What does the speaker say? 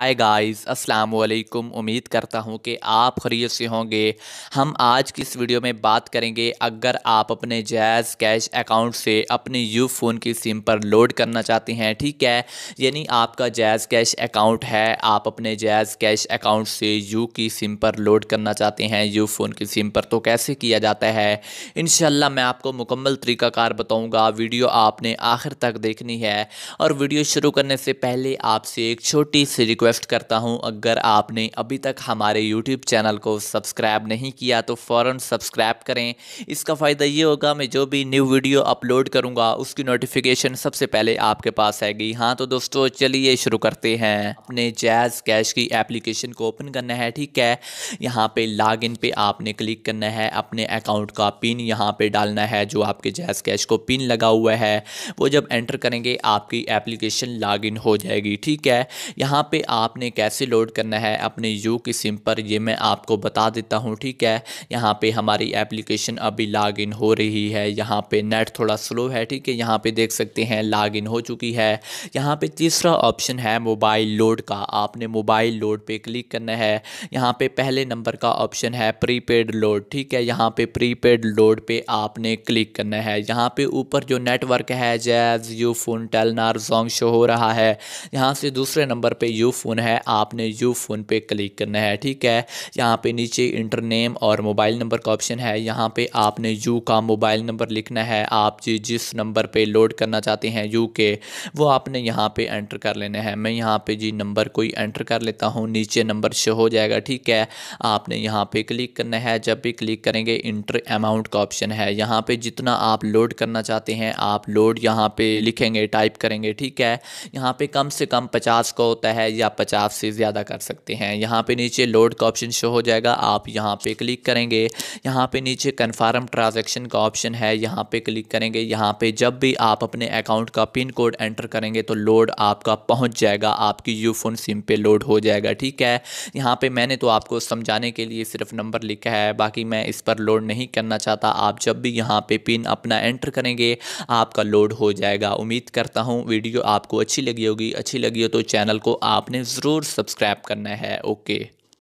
hi guys अस्सलाम वालेकुम उम्मीद करता हूँ कि आप खरीद से होंगे हम आज की इस वीडियो में बात करेंगे अगर आप अपने जैज़ कैश अकाउंट से अपने यू फ़ोन की सिम पर लोड करना चाहते हैं ठीक है यानी आपका जैज़ कैश अकाउंट है आप अपने जैज़ कैश अकाउंट से यू की सिम पर लोड करना चाहते हैं यू फ़ोन की सिम पर तो कैसे किया जाता है इन मैं आपको मुकम्मल तरीक़ाकार बताऊँगा वीडियो आपने आखिर तक देखनी है और वीडियो शुरू करने से पहले आपसे एक छोटी सी रिक्वेस्ट रिक्वेस्ट करता हूं अगर आपने अभी तक हमारे यूट्यूब चैनल को सब्सक्राइब नहीं किया तो फ़ौर सब्सक्राइब करें इसका फ़ायदा ये होगा मैं जो भी न्यू वीडियो अपलोड करूँगा उसकी नोटिफिकेशन सबसे पहले आपके पास आएगी हाँ तो दोस्तों चलिए शुरू करते हैं अपने जैज़ कैश की एप्लीकेशन को ओपन करना है ठीक है यहाँ पर लॉग इन आपने क्लिक करना है अपने अकाउंट का पिन यहाँ पर डालना है जो आपके जैज़ कैश को पिन लगा हुआ है वो जब एंटर करेंगे आपकी एप्लीकेशन लॉग इन हो जाएगी ठीक है यहाँ पर आप आपने कैसे लोड करना है अपने यू की सिम पर ये मैं आपको बता देता हूँ ठीक है यहाँ पे हमारी एप्लीकेशन अभी इन हो रही है यहाँ पे नेट थोड़ा स्लो है ठीक है यहाँ पे देख सकते हैं लॉगिन हो चुकी है यहाँ पे तीसरा ऑप्शन है मोबाइल लोड का आपने मोबाइल लोड पे क्लिक करना है यहाँ पे पहले नंबर का ऑप्शन है प्रीपेड लोड ठीक है यहाँ पे प्रीपेड लोड पे आपने क्लिक करना है यहाँ पे ऊपर जो नेटवर्क है Jazz Ufone Telenor Zong show हो रहा है यहाँ से दूसरे नंबर पे यू फ़ोन है आपने यू फ़ोन पे क्लिक करना है ठीक है यहाँ पे नीचे इंटरनेम और मोबाइल नंबर का ऑप्शन है यहाँ पे आपने यू का मोबाइल नंबर लिखना है आप जी जिस नंबर पे लोड करना चाहते हैं यू के वो आपने यहाँ पे एंटर कर लेना है मैं यहाँ पे जी नंबर कोई एंटर कर लेता हूँ नीचे नंबर शो हो जाएगा ठीक है आपने यहाँ पर क्लिक करना है जब भी क्लिक करेंगे इंटर अमाउंट का ऑप्शन है यहाँ पर जितना आप लोड करना चाहते हैं आप लोड यहाँ पे लिखेंगे टाइप करेंगे ठीक है यहाँ पर कम से कम पचास का होता है या पचास से ज़्यादा कर सकते हैं यहाँ पे नीचे लोड का ऑप्शन शो हो जाएगा आप यहाँ पे क्लिक करेंगे यहाँ पे नीचे कन्फर्म ट्रांजेक्शन का ऑप्शन है यहाँ पे क्लिक करेंगे यहाँ पे जब भी आप अपने अकाउंट का पिन कोड एंटर करेंगे तो लोड आपका पहुँच जाएगा आपकी यूफोन सिम पे लोड हो जाएगा ठीक है यहाँ पर मैंने तो आपको समझाने के लिए सिर्फ नंबर लिखा है बाकी मैं इस पर लोड नहीं करना चाहता आप जब भी यहाँ पर पिन अपना एंटर करेंगे आपका लोड हो जाएगा उम्मीद करता हूँ वीडियो आपको अच्छी लगी होगी अच्छी लगी हो तो चैनल को आपने ज़रूर सब्सक्राइब करना है ओके